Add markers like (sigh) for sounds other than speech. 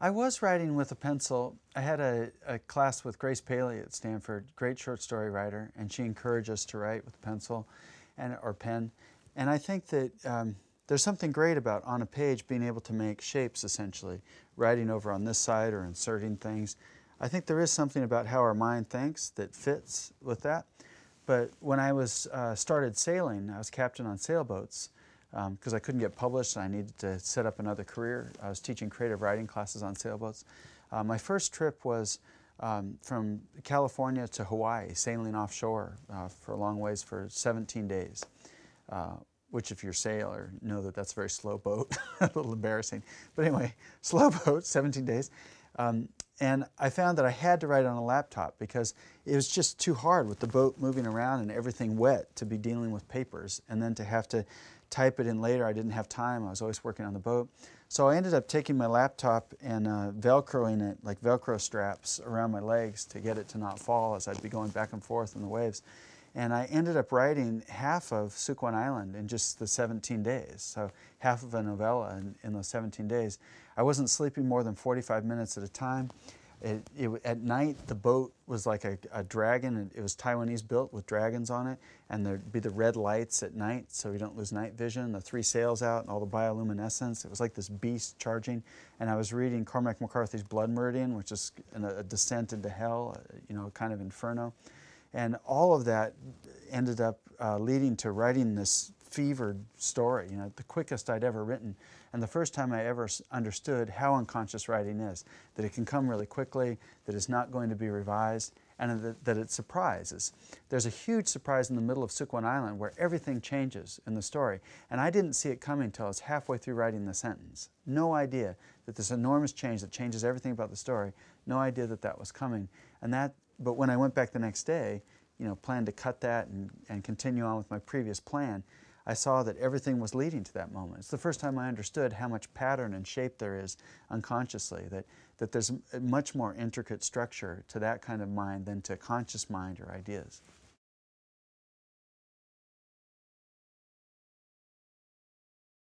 I was writing with a pencil. I had a, a, class with Grace Paley at Stanford, great short story writer, and she encouraged us to write with pencil and or pen. And I think that um, there's something great about on a page being able to make shapes essentially, writing over on this side or inserting things. I think there is something about how our mind thinks that fits with that. But when I was uh, started sailing, I was captain on sailboats because um, I couldn't get published and I needed to set up another career. I was teaching creative writing classes on sailboats. Uh, my first trip was um, from California to Hawaii, sailing offshore uh, for a long ways for 17 days, uh, which if you're a sailor, know that that's a very slow boat, (laughs) a little embarrassing. But anyway, (laughs) slow boat, 17 days. Um, and I found that I had to write on a laptop because it was just too hard with the boat moving around and everything wet to be dealing with papers and then to have to type it in later. I didn't have time. I was always working on the boat. So I ended up taking my laptop and uh, velcroing it, like velcro straps, around my legs to get it to not fall as I'd be going back and forth in the waves. And I ended up writing half of Suquan Island in just the 17 days. So half of a novella in, in those 17 days. I wasn't sleeping more than 45 minutes at a time. It, it, at night, the boat was like a, a dragon. It was Taiwanese built with dragons on it, and there'd be the red lights at night so you don't lose night vision, the three sails out, and all the bioluminescence. It was like this beast charging. And I was reading Cormac McCarthy's Blood Meridian, which is a, a descent into hell, uh, you know, kind of inferno. And all of that ended up uh, leading to writing this fevered story, you know, the quickest I'd ever written. And the first time I ever understood how unconscious writing is, that it can come really quickly, that it's not going to be revised, and that, it surprises. There's a huge surprise in the middle of Suquan Island where everything changes in the story. And I didn't see it coming until I was halfway through writing the sentence. No idea that this enormous change that changes everything about the story, no idea that that was coming. And that, but when I went back the next day, you know, planned to cut that and, and continue on with my previous plan, I saw that everything was leading to that moment. It's the first time I understood how much pattern and shape there is unconsciously, that, that there's much more intricate structure to that kind of mind than to conscious mind or ideas.